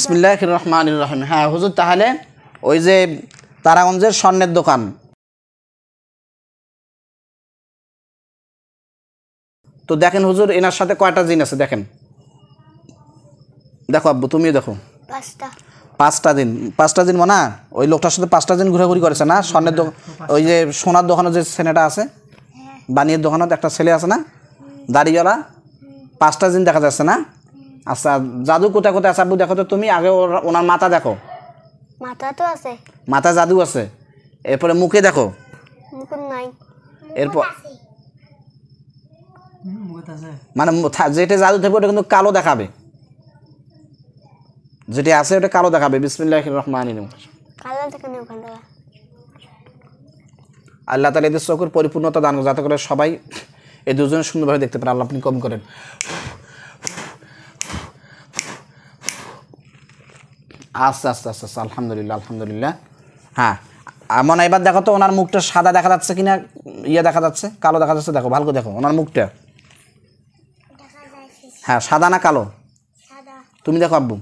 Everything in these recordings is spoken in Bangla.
বিসমিল্লাহ রহমান রহিম হ্যাঁ হুজুর তাহলে ওই যে তারাগঞ্জের স্বর্ণের দোকান তো দেখেন হুজুর এনার সাথে কয়টা জিন আছে দেখেন দেখো আব্বু তুমিও দেখো পাঁচটা দিন পাঁচটা দিন মনে ওই লোকটার সাথে পাঁচটা দিন ঘোরাঘুরি করেছে না স্বর্ণের দোকান ওই যে সোনার দোকানে যে ছেলেটা আছে হ্যাঁ। বানিয়ের দোকানত একটা ছেলে আছে না দাড়িওয়ালা পাঁচটা দিন দেখা যাচ্ছে না আচ্ছা জাদু কোথায় কোথায় আছে আব্বু দেখো তো তুমি আগে ওনার মাথা দেখো মাথা তো আছে মাথা জাদু আছে এরপরে মুখে দেখো মুখ নাই এরপর মানে যেটা জাদু থাকবে ওটা কিন্তু কালো দেখাবে যেটা আছে ওটা কালো দেখাবে বিসমিল্লাহ রহমান আল্লাহ তালা এদের চোখের পরিপূর্ণতা দান যাতে করে সবাই এই দুজনে সুন্দরভাবে দেখতে পারে আল্লাহ আপনি কম করেন আচ্ছা আচ্ছা আচ্ছা আস্তে আলহামদুলিল্লাহ আলহামদুলিল্লাহ হ্যাঁ মনে এবার দেখো তো ওনার মুখটা সাদা দেখা যাচ্ছে কিনা ইয়ে দেখা যাচ্ছে কালো দেখা যাচ্ছে দেখো ভালো করে দেখো ওনার মুখটা হ্যাঁ সাদা না কালো তুমি দেখো আব্বু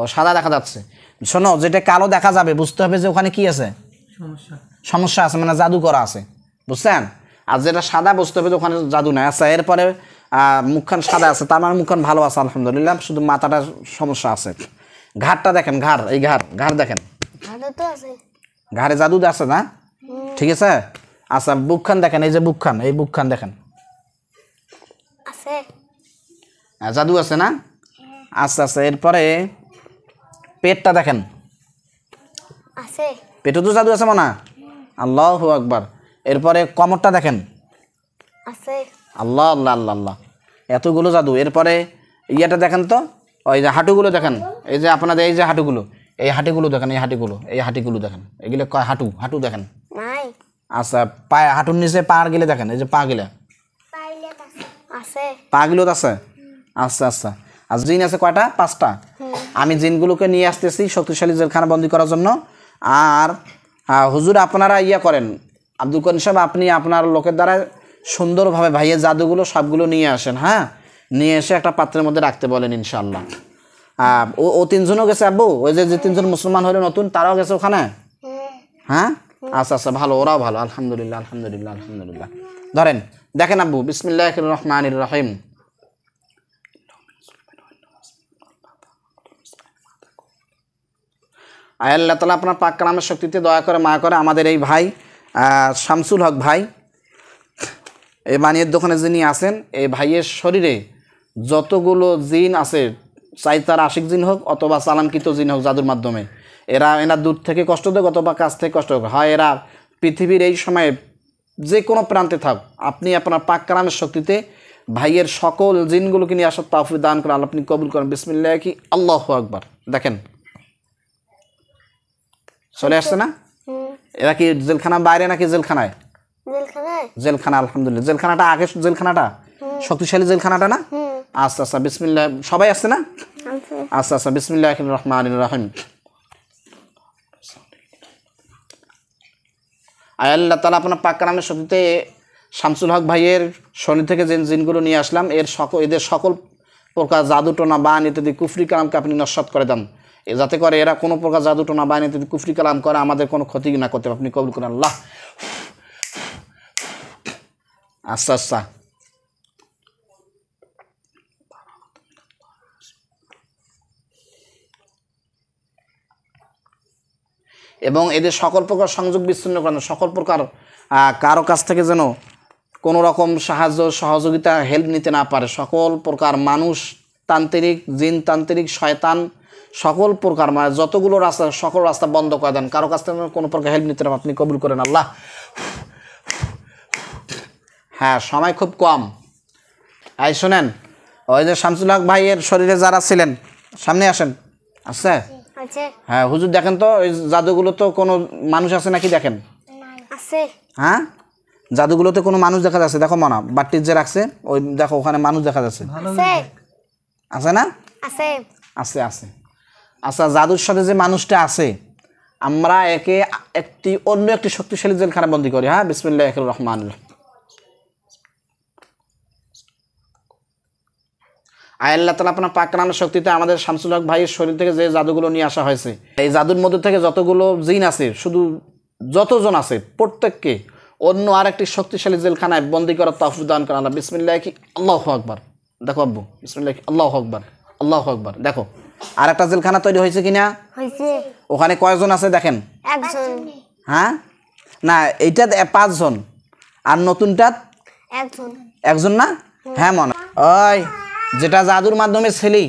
ও সাদা দেখা যাচ্ছে শোনো যেটা কালো দেখা যাবে বুঝতে হবে যে ওখানে কি আছে সমস্যা আছে মানে জাদু করা আছে বুঝছেন আর যেটা সাদা বুঝতে হবে যে ওখানে জাদু নাই আচ্ছা এরপরে মুখখান সাদা আছে তার মানে মুখখান ভালো আছে আলহামদুলিল্লাহ শুধু মাথাটার সমস্যা আছে ঘাড়টা দেখেন ঘাড় এই ঘাট ঘাড় দেখেন ঘাড়ে জাদু আছে না ঠিক আছে আচ্ছা বুকখান দেখেন এই যে বুকখান এই বুকখান দেখেন হ্যাঁ, জাদু আছে না আচ্ছা আচ্ছা এরপরে পেটটা দেখেন পেটে তো জাদু আছে মনে আল্লাহ আকবর এরপরে কমরটা দেখেন আল্লাহ আল্লাহ আল্লাহ আল্লাহ এতগুলো জাদু এরপরে ইয়েটা দেখেন তো ওই যে হাঁটুগুলো দেখেন এই যে আপনাদের এই যে হাঁটুগুলো এই হাঁটিগুলো দেখেন এই হাঁটিগুলো এই হাঁটিগুলো দেখেন এগুলো কয় হাঁটু হাঁটু দেখেন আচ্ছা পায়ে হাঁটুর নিচে পা গেলে দেখেন এই যে পা গেলে পা গুলো আছে আচ্ছা আচ্ছা আর জিন আছে কয়টা পাঁচটা হ্যাঁ। আমি জিনগুলোকে নিয়ে আসতেছি শক্তিশালী জেলখানা বন্দি করার জন্য আর হুজুর আপনারা ইয়া করেন আব্দুল করিম সাহেব আপনি আপনার লোকের দ্বারা সুন্দরভাবে ভাইয়ের জাদুগুলো সবগুলো নিয়ে আসেন হ্যাঁ নিয়ে এসে একটা পাত্রের মধ্যে রাখতে বলেন ইনশাল্লাহ ও ও তিনজনও গেছে আব্বু ওই যে যে তিনজন মুসলমান হলো নতুন তারাও গেছে ওখানে হ্যাঁ আচ্ছা আচ্ছা ভালো ওরাও ভালো আলহামদুলিল্লাহ আলহামদুলিল্লাহ আলহামদুলিল্লাহ ধরেন দেখেন আব্বু বিসমিল্লাহ রহমান রহিম আয় আল্লাহ তালা আপনার পাক কালামের শক্তিতে দয়া করে মা করে আমাদের এই ভাই শামসুল হক ভাই এই বানিয়ের দোকানে যিনি আছেন এই ভাইয়ের শরীরে যতগুলো জিন আছে চাই তার আশিক জিন হোক অথবা সালামকৃত জিন হোক জাদুর মাধ্যমে এরা এনার দূর থেকে কষ্ট দেয় অথবা কাছ থেকে কষ্ট হোক হয় এরা পৃথিবীর এই সময়ে যে কোনো প্রান্তে থাক আপনি আপনার পাক কালামের শক্তিতে ভাইয়ের সকল জিনগুলোকে নিয়ে আসার তাফি দান করে আল্লাহ আপনি কবুল করেন বিসমিল্লা কি আল্লাহ আকবার দেখেন চলে আসছে না এরা কি জেলখানা বাইরে নাকি জেলখানায় জেলখানা আলহামদুলিল্লাহ জেলখানাটা আগে জেলখানাটা শক্তিশালী জেলখানাটা না আচ্ছা আচ্ছা বিসমিল্লা সবাই আছে না আচ্ছা আচ্ছা বিসমিল্লাহ রহমান রহিম আয় আল্লাহ তালা আপনার পাক্কারামের শক্তিতে শামসুল হক ভাইয়ের শনি থেকে যে জিনগুলো নিয়ে আসলাম এর সকল এদের সকল প্রকার জাদু টোনা বান ইত্যাদি কুফরি কালামকে আপনি নস্বাত করে দেন যাতে করে এরা কোনো প্রকার জাদু টোনা বান ইত্যাদি কুফরি কালাম করে আমাদের কোনো ক্ষতি না করতে আপনি কবুল করেন আল্লাহ আচ্ছা আচ্ছা এবং এদের সকল প্রকার সংযোগ বিচ্ছিন্ন করেন সকল প্রকার কারো কাছ থেকে যেন কোনো রকম সাহায্য সহযোগিতা হেল্প নিতে না পারে সকল প্রকার মানুষ তান্ত্রিক জিন তান্ত্রিক শয়তান সকল প্রকার মানে যতগুলো রাস্তা সকল রাস্তা বন্ধ করে দেন কারো কাছ থেকে কোনো প্রকার হেল্প নিতে না আপনি কবুল করেন আল্লাহ হ্যাঁ সময় খুব কম আই শোনেন ওই যে শামসুল হক ভাইয়ের শরীরে যারা ছিলেন সামনে আসেন আচ্ছা হ্যাঁ হুজুর দেখেন তো ওই জাদুগুলো তো কোনো মানুষ আছে নাকি দেখেন আছে হ্যাঁ জাদুগুলোতে কোনো মানুষ দেখা যাচ্ছে দেখো মনা বাটির যে রাখছে ওই দেখো ওখানে মানুষ দেখা যাচ্ছে আছে না আছে আছে আছে আচ্ছা জাদুর সাথে যে মানুষটা আছে আমরা একে একটি অন্য একটি শক্তিশালী জেলখানা বন্দি করি হ্যাঁ বিসমুল্লাহ রহমান আল্লাহ তালা আপনার পাকরানোর শক্তিতে আমাদের শামসুল হক ভাইয়ের শরীর থেকে যে জাদুগুলো নিয়ে আসা হয়েছে এই জাদুর মধ্যে থেকে যতগুলো জিন আছে শুধু যতজন আছে প্রত্যেককে অন্য আর একটি শক্তিশালী জেলখানায় বন্দি করার তহফুজ দান করা আল্লাহ বিসমিল্লাহ কি আল্লাহ আকবর দেখো আব্বু বিসমিল্লাহ আল্লাহ আকবর আল্লাহ আকবর দেখো আর একটা জেলখানা তৈরি হয়েছে কিনা ওখানে কয়জন আছে দেখেন হ্যাঁ না এইটা পাঁচজন আর নতুনটা একজন না হ্যাঁ মনে হয় যেটা জাদুর মাধ্যমে ছেলি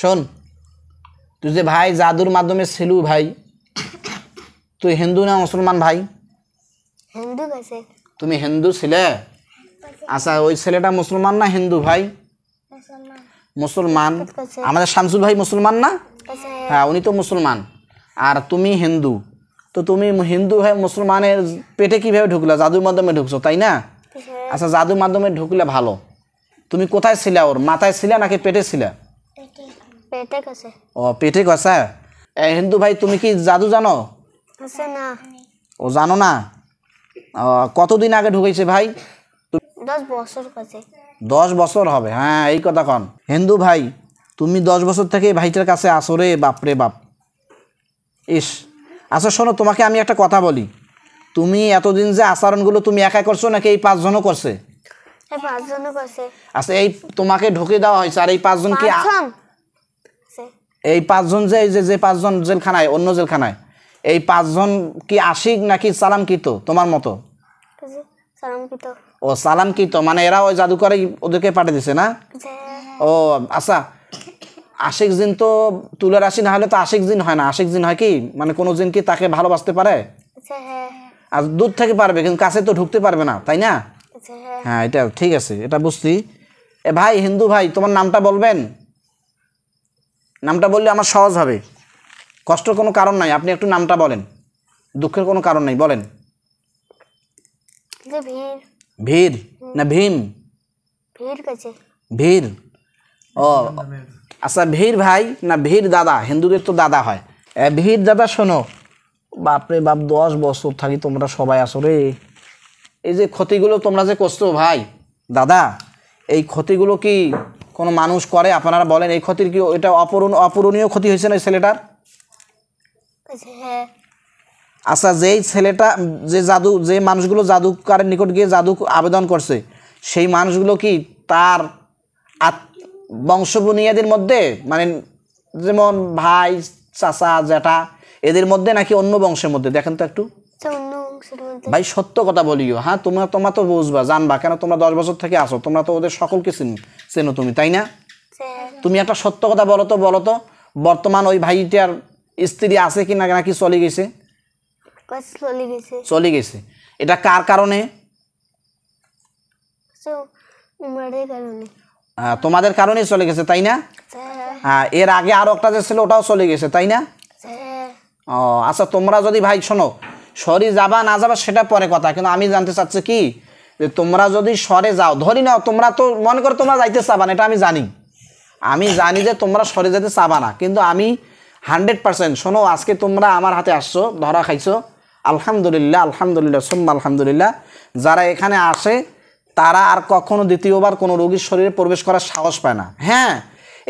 শোন তুই যে ভাই জাদুর মাধ্যমে ছেলু ভাই তুই হিন্দু না মুসলমান ভাই তুমি হিন্দু ছেলে আচ্ছা ওই ছেলেটা মুসলমান না হিন্দু ভাই মুসলমান আমাদের শামসুল ভাই মুসলমান না হ্যাঁ উনি তো মুসলমান আর তুমি হিন্দু তো তুমি হিন্দু হয়ে মুসলমানের পেটে কীভাবে ঢুকলা জাদুর মাধ্যমে ঢুকছো তাই না আচ্ছা জাদুর মাধ্যমে ঢুকলে ভালো তুমি কোথায় ছিলা ওর মাথায় ছিলা নাকি পেটে ছিলা পেটে ও পেটে কষা হিন্দু ভাই তুমি কি জাদু জানো না ও জানো না কতদিন আগে ঢুকেছে ভাই দশ বছর দশ বছর হবে হ্যাঁ এই কথা কন হিন্দু ভাই তুমি দশ বছর থেকে ভাইটার কাছে আসো রে বাপরে বাপ ইস আচ্ছা শোনো তোমাকে আমি একটা কথা বলি তুমি এতদিন যে আচরণগুলো তুমি একা করছো নাকি এই পাঁচজনও করছে আচ্ছা এই তোমাকে দেওয়া হয়েছে আর এই পাঁচজন কি এই পাঁচজন যে যে পাঁচজন জেলখানায় অন্য জেলখানায় এই পাঁচজন কি আশিক নাকি সালাম কিত তোমার মতো ও সালাম কিত মানে এরা ওই জাদুকরে ওদেরকে পাঠিয়ে দিছে না ও আচ্ছা আশিক জিন তো তুলের রাশি না হলে তো আশিক জিন হয় না আশিক জিন হয় কি মানে কোনো জিন কি তাকে ভালোবাসতে পারে আচ্ছা, হ্যাঁ। আর দূর থেকে পারবে কিন্তু কাছে তো ঢুকতে পারবে না তাই না হ্যাঁ এটা ঠিক আছে এটা বুঝছি এ ভাই হিন্দু ভাই তোমার নামটা বলবেন নামটা বললে আমার সহজ হবে কষ্টের কোনো কারণ নাই আপনি একটু নামটা বলেন দুঃখের কোনো কারণ নাই বলেন ভীর না ভীম ভীর ও আচ্ছা ভীর ভাই না ভীর দাদা হিন্দুদের তো দাদা হয় ভিড় দাদা শোনো বাপরে বাপ দশ বছর থাকি তোমরা সবাই আসো রে এই যে ক্ষতিগুলো তোমরা যে করছো ভাই দাদা এই ক্ষতিগুলো কি কোনো মানুষ করে আপনারা বলেন এই ক্ষতির কি এটা অপূরণ অপূরণীয় ক্ষতি হয়েছে না ছেলেটার হ্যাঁ। আচ্ছা যেই ছেলেটা যে জাদু যে মানুষগুলো জাদুকারের নিকট গিয়ে জাদু আবেদন করছে সেই মানুষগুলো কি তার বংশবুনিয়াদের মধ্যে মানে যেমন ভাই চাচা জ্যাঠা এদের মধ্যে নাকি অন্য বংশের মধ্যে দেখেন তো একটু ভাই সত্য কথা বলিও হ্যাঁ তোমরা তোমরা তো বুঝবা জানবা কেন তোমরা দশ বছর থেকে আসো তোমরা তো ওদের সকলকে চিনো চেনো তুমি তাই না তুমি একটা সত্য কথা বলো তো বলো তো বর্তমান ওই ভাইটার স্ত্রী আছে কি না নাকি চলে গেছে চলে গেছে এটা কার কারণে হ্যাঁ, তোমাদের কারণেই চলে গেছে তাই না হ্যাঁ এর আগে আরো একটা যে ছিল ওটাও চলে গেছে তাই না ও আচ্ছা তোমরা যদি ভাই শোনো সরে যাবা না যাবা সেটা পরে কথা কিন্তু আমি জানতে চাচ্ছি কি যে তোমরা যদি সরে যাও ধরি নাও তোমরা তো মনে করো তোমরা যাইতে চাবা না এটা আমি জানি আমি জানি যে তোমরা সরে যেতে চাবা না কিন্তু আমি হান্ড্রেড পার্সেন্ট শোনো আজকে তোমরা আমার হাতে আসছো ধরা খাইছো আলহামদুলিল্লাহ আলহামদুলিল্লাহ সোম্মা আলহামদুলিল্লাহ যারা এখানে আসে তারা আর কখনো দ্বিতীয়বার কোনো রোগীর শরীরে প্রবেশ করার সাহস পায় না হ্যাঁ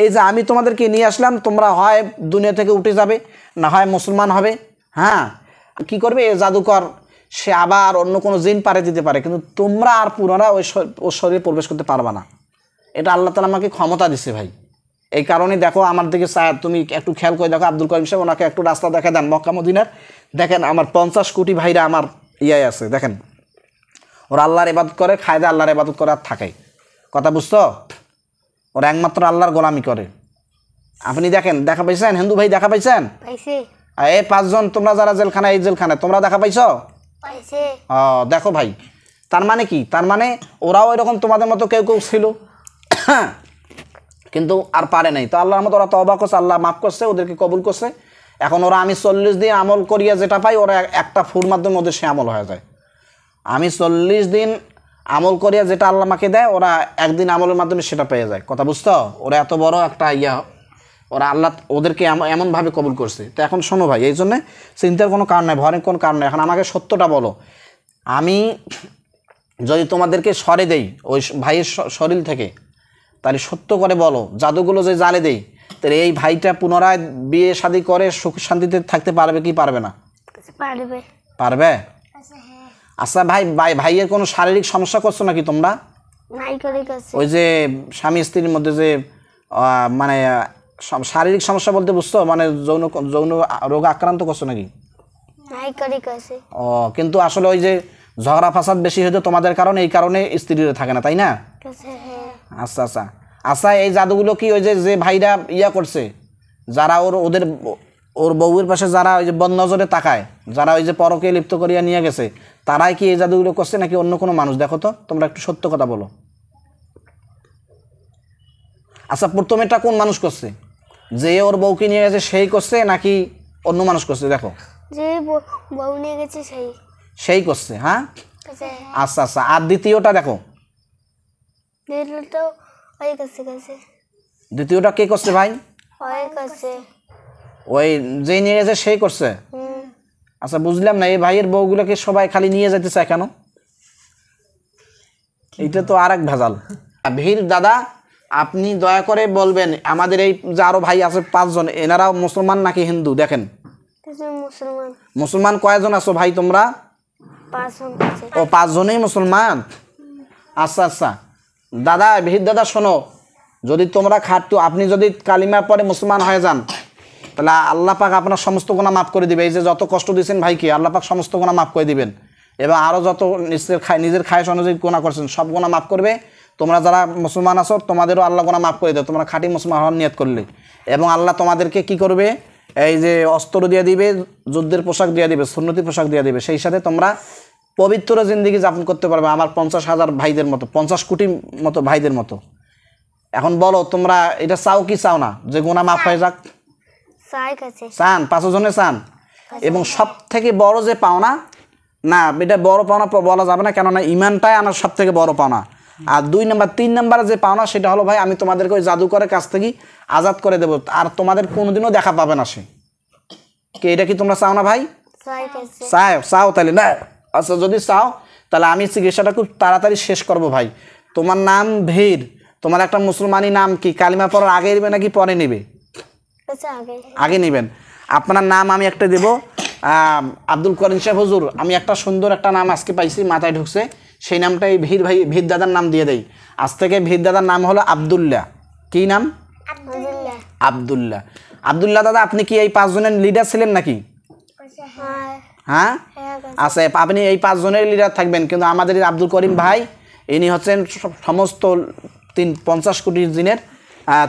এই যে আমি তোমাদেরকে নিয়ে আসলাম তোমরা হয় দুনিয়া থেকে উঠে যাবে না হয় মুসলমান হবে হ্যাঁ কি করবে এ জাদুকর সে আবার অন্য কোনো জিন পারে দিতে পারে কিন্তু তোমরা আর পুনরায় ওই ওর শরীরে প্রবেশ করতে পারবা না এটা আল্লাহ তালা আমাকে ক্ষমতা দিছে ভাই এই কারণে দেখো আমার দিকে তুমি একটু খেয়াল করে দেখো আব্দুল করিম সাহেব ওনাকে একটু রাস্তা দেখা দেন মক্কা মদিনার দেখেন আমার পঞ্চাশ কোটি ভাইরা আমার ইয়াই আছে দেখেন ওরা আল্লাহর এবাদত করে খায়দা আল্লাহর এবাদত করে আর থাকে কথা বুঝতো ওরা একমাত্র আল্লাহর গোলামি করে আপনি দেখেন দেখা পাইছেন হিন্দু ভাই দেখা পাইছেন এই পাঁচজন তোমরা যারা জেলখানা এই জেলখানা তোমরা দেখা পাইছ ও দেখো ভাই তার মানে কি তার মানে ওরাও এরকম তোমাদের মতো কেউ কেউ ছিল কিন্তু আর পারে নাই তো আল্লাহর মতো ওরা অবাক করছে আল্লাহ মাফ করছে ওদেরকে কবুল করছে এখন ওরা আমি চল্লিশ দিন আমল করিয়া যেটা পাই ওরা একটা ফুর মাধ্যমে ওদের সে আমল হয়ে যায় আমি চল্লিশ দিন আমল করিয়া যেটা আল্লাহ মাকে দেয় ওরা একদিন আমলের মাধ্যমে সেটা পেয়ে যায় কথা বুঝতো ওরা এত বড় একটা ইয়া ওরা আল্লাহ ওদেরকে এমনভাবে কবুল করছে তো এখন শোনো ভাই এই জন্যে চিন্তার কোনো কারণ নেই ভয়ের কোনো কারণ নেই এখন আমাকে সত্যটা বলো আমি যদি তোমাদেরকে সরে দেই ওই ভাইয়ের শরীর থেকে তাহলে সত্য করে বলো জাদুগুলো যে জালে দেই তাহলে এই ভাইটা পুনরায় বিয়ে শাদি করে সুখ শান্তিতে থাকতে পারবে কি পারবে না পারবে পারবে আচ্ছা, হ্যাঁ। আচ্ছা ভাই ভাই ভাইয়ের কোনো শারীরিক সমস্যা করছো নাকি তোমরা ওই যে স্বামী স্ত্রীর মধ্যে যে মানে শারীরিক সমস্যা বলতে বুঝছো মানে যৌন যৌন রোগ আক্রান্ত করছো নাকি ও কিন্তু আসলে ওই যে ঝগড়া ফাসাদ বেশি হয়েছে তোমাদের কারণে এই কারণে স্ত্রীর থাকে না তাই না হ্যাঁ। আচ্ছা আচ্ছা আচ্ছা এই জাদুগুলো কি ওই যে যে ভাইরা ইয়া করছে যারা ওর ওদের ওর বউয়ের পাশে যারা ওই যে বন নজরে তাকায় যারা ওই যে পরকে লিপ্ত করিয়া নিয়ে গেছে তারাই কি এই জাদুগুলো করছে নাকি অন্য কোনো মানুষ দেখো তো তোমরা একটু সত্য কথা বলো আচ্ছা প্রথমেটা কোন মানুষ করছে যে ওর বউকে নিয়ে গেছে সেই করছে নাকি অন্য মানুষ করছে দেখো যে বউ নিয়ে গেছে সেই সেই করছে হ্যাঁ আচ্ছা আচ্ছা, আচ্ছা আর দ্বিতীয়টা দেখো দ্বিতীয়টা কে করছে ভাই ওই যে নিয়ে গেছে সেই করছে আচ্ছা বুঝলাম না এই ভাইয়ের বউগুলোকে সবাই খালি নিয়ে যেতে চায় কেন এটা তো আর এক ভেজাল ভীর দাদা আপনি দয়া করে বলবেন আমাদের এই যে আরো ভাই আছে পাঁচজন এনারা মুসলমান নাকি হিন্দু দেখেন মুসলমান কয়জন আছো ভাই তোমরা ও পাঁচজনেই মুসলমান আচ্ছা আচ্ছা দাদা ভিড় দাদা শোনো যদি তোমরা খাটতো আপনি যদি কালিমার পরে মুসলমান হয়ে যান তাহলে আল্লাহ পাক আপনার সমস্ত গোনা মাফ করে দিবে এই যে যত কষ্ট দিয়েছেন ভাইকে আল্লাহ পাক সমস্ত গোনা মাফ করে দিবেন এবং আরও যত নিজের খায় নিজের খায়স অনুযায়ী গোনা করছেন সব গোনা মাফ করবে তোমরা যারা মুসলমান আছো তোমাদেরও আল্লাহ গোনা মাফ করে দেবে তোমরা খাঁটি মুসলমান হওয়ার নিয়ত করলে এবং আল্লাহ তোমাদেরকে কি করবে এই যে অস্ত্র দিয়ে দিবে যুদ্ধের পোশাক দিয়ে দিবে সুন্নতি পোশাক দিয়ে দিবে সেই সাথে তোমরা পবিত্র জিন্দিগি যাপন করতে পারবে আমার পঞ্চাশ হাজার ভাইদের মতো পঞ্চাশ কোটি মতো ভাইদের মতো এখন বলো তোমরা এটা চাও কি চাও না যে গোনা মাফ হয়ে যাক চান পাঁচজনে চান এবং সব থেকে বড় যে পাওনা না এটা বড় পাওনা বলা যাবে না কেননা ইমানটাই আনার সব থেকে বড় পাওনা আর দুই নাম্বার তিন নাম্বার যে পাওনা সেটা হলো ভাই আমি তোমাদেরকে ওই জাদুকরের কাছ থেকে আজাদ করে দেবো আর তোমাদের কোনোদিনও দেখা পাবে না সে কে এটা কি তোমরা চাও না ভাই চাও চাও তাহলে না আচ্ছা যদি চাও তাহলে আমি চিকিৎসাটা খুব তাড়াতাড়ি শেষ করব ভাই তোমার নাম ভের তোমার একটা মুসলমানি নাম কি কালিমা পড়ার আগে নেবে নাকি পরে নেবে আচ্ছা, আগে নেবেন আপনার নাম আমি একটা দেব আব্দুল করিম সাহেব হজুর আমি একটা সুন্দর একটা নাম আজকে পাইছি মাথায় ঢুকছে সেই নামটাই ভীর ভাই ভীর দাদার নাম দিয়ে দেয় আজ থেকে ভীর দাদার নাম হলো আবদুল্লাহ কি নাম আবদুল্লাহ আবদুল্লাহ দাদা আপনি কি এই পাঁচজনের লিডার ছিলেন নাকি হ্যাঁ, হ্যাঁ? হ্যাঁ আচ্ছা আপনি এই পাঁচজনের লিডার থাকবেন কিন্তু আমাদের আব্দুল করিম ভাই ইনি হচ্ছেন সমস্ত তিন পঞ্চাশ কোটি দিনের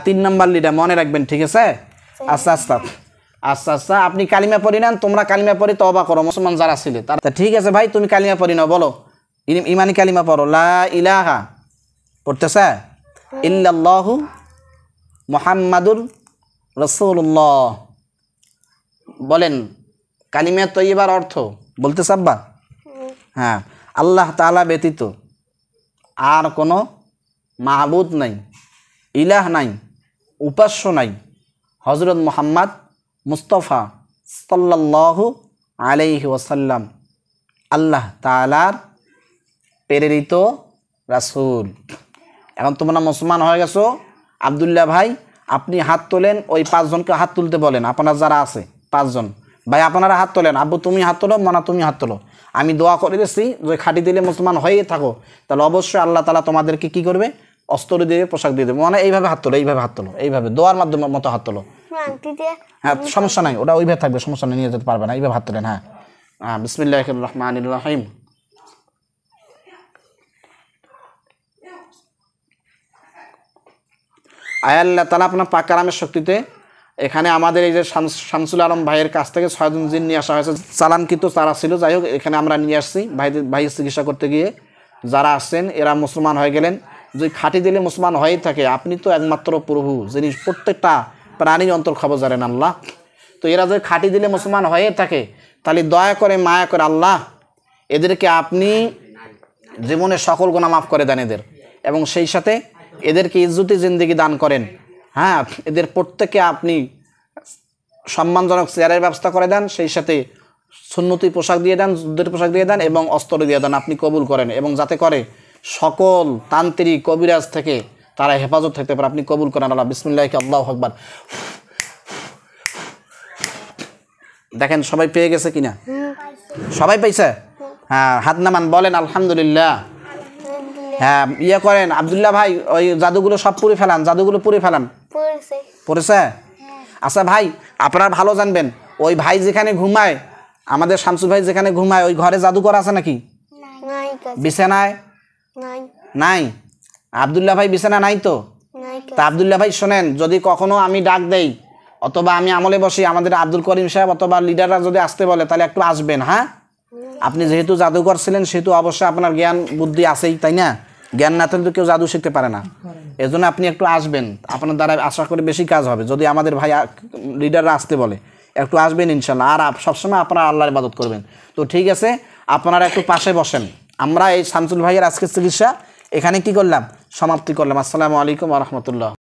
তিন নম্বর লিডার মনে রাখবেন ঠিক আছে আচ্ছা আচ্ছা আচ্ছা আচ্ছা আপনি কালিমা পড়ি নেন তোমরা কালিমা পড়ি তবা করো মুসলমান যারা ছিলে তারা ঠিক আছে ভাই তুমি কালিমা পড়ি নাও বলো ইমানি কালিমা পড়ো লা ইলাহা পড়তেছে ইল্লাহু মোহাম্মাদুর রসুল্লাহ বলেন কালিমা তৈবার অর্থ বলতে সাব্বা হ্যাঁ আল্লাহ তালা ব্যতীত আর কোনো মাহবুদ নাই ইলাহ নাই উপাস্য নাই হজরত মোহাম্মদ মুস্তফা সাল্লাহ আলাইহি ওসাল্লাম আল্লাহ তালার প্রেরিত রাসুল এখন তোমরা মুসলমান হয়ে গেছো আবদুল্লাহ ভাই আপনি হাত তোলেন ওই পাঁচজনকে হাত তুলতে বলেন আপনার যারা আছে পাঁচজন ভাই আপনারা হাত তোলেন আব্বু তুমি হাত তোলো মানা তুমি হাত তোলো আমি দোয়া করে দিচ্ছি যে খাটি দিলে মুসলমান হয়েই থাকো তাহলে অবশ্যই আল্লাহ তালা তোমাদেরকে কি করবে অস্ত্র দিয়ে পোশাক দিয়ে দেবে মানে এইভাবে হাত তোলো এইভাবে হাত তোলো এইভাবে দোয়ার মাধ্যমে মতো হাত তোলো হ্যাঁ সমস্যা নাই ওটা ওইভাবে থাকবে সমস্যা নিয়ে যেতে পারবে না এইভাবে হাত তোলেন হ্যাঁ হ্যাঁ বিসমিল্লাহ রহমান রহিম আল্লাহ তালা আপনার পাকারামের শক্তিতে এখানে আমাদের এই যে শামসুল আলম ভাইয়ের কাছ থেকে ছয়জন জিন নিয়ে আসা হয়েছে চালানকিত তারা ছিল যাই হোক এখানে আমরা নিয়ে আসছি ভাইদের ভাইয়ের চিকিৎসা করতে গিয়ে যারা আসছেন এরা মুসলমান হয়ে গেলেন যদি খাঁটি দিলে মুসলমান হয়েই থাকে আপনি তো একমাত্র প্রভু যিনি প্রত্যেকটা প্রাণীর অন্তর খবর জানেন আল্লাহ তো এরা যদি খাঁটি দিলে মুসলমান হয়ে থাকে তাহলে দয়া করে মায়া করে আল্লাহ এদেরকে আপনি জীবনের সকল গোনা মাফ করে দেন এদের এবং সেই সাথে এদেরকে ইজ্জতি জিন্দিগি দান করেন হ্যাঁ এদের প্রত্যেকে আপনি সম্মানজনক চেয়ারের ব্যবস্থা করে দেন সেই সাথে সুন্নতি পোশাক দিয়ে দেন যুদ্ধের পোশাক দিয়ে দেন এবং অস্ত্র দিয়ে দেন আপনি কবুল করেন এবং যাতে করে সকল তান্ত্রিক কবিরাজ থেকে তারা হেফাজত থাকতে পারে আপনি কবুল করেন আল্লাহ বিসমুল্লাহকে আল্লাহ আকবার দেখেন সবাই পেয়ে গেছে কিনা সবাই পাইছে হ্যাঁ হাত নামান বলেন আলহামদুলিল্লাহ হ্যাঁ ইয়ে করেন আবদুল্লাহ ভাই ওই জাদুগুলো সব পুরে ফেলান জাদুগুলো পুরে ফেলান পড়েছে হ্যাঁ। আচ্ছা ভাই আপনারা ভালো জানবেন ওই ভাই যেখানে ঘুমায় আমাদের শামসু ভাই যেখানে ঘুমায় ওই ঘরে জাদুকর আছে নাকি বিছানায় নাই আবদুল্লাহ ভাই বিছানা নাই তো তা আবদুল্লাহ ভাই শোনেন যদি কখনো আমি ডাক দেই অথবা আমি আমলে বসি আমাদের আব্দুল করিম সাহেব অথবা লিডাররা যদি আসতে বলে তাহলে একটু আসবেন হ্যাঁ আপনি যেহেতু জাদুঘর ছিলেন সেহেতু অবশ্যই আপনার জ্ঞান বুদ্ধি আছেই তাই না জ্ঞান না থাকলে তো কেউ জাদু শিখতে পারে না এজন্য আপনি একটু আসবেন আপনার দ্বারা আশা করে বেশি কাজ হবে যদি আমাদের ভাই লিডাররা আসতে বলে একটু আসবেন ইনশাল্লাহ আর সবসময় আপনারা আল্লাহর ইবাদত করবেন তো ঠিক আছে আপনারা একটু পাশে বসেন আমরা এই শামসুল ভাইয়ের আজকের চিকিৎসা এখানে কি করলাম সমাপ্তি করলাম আসসালামু আলাইকুম রহমতুল্লাহ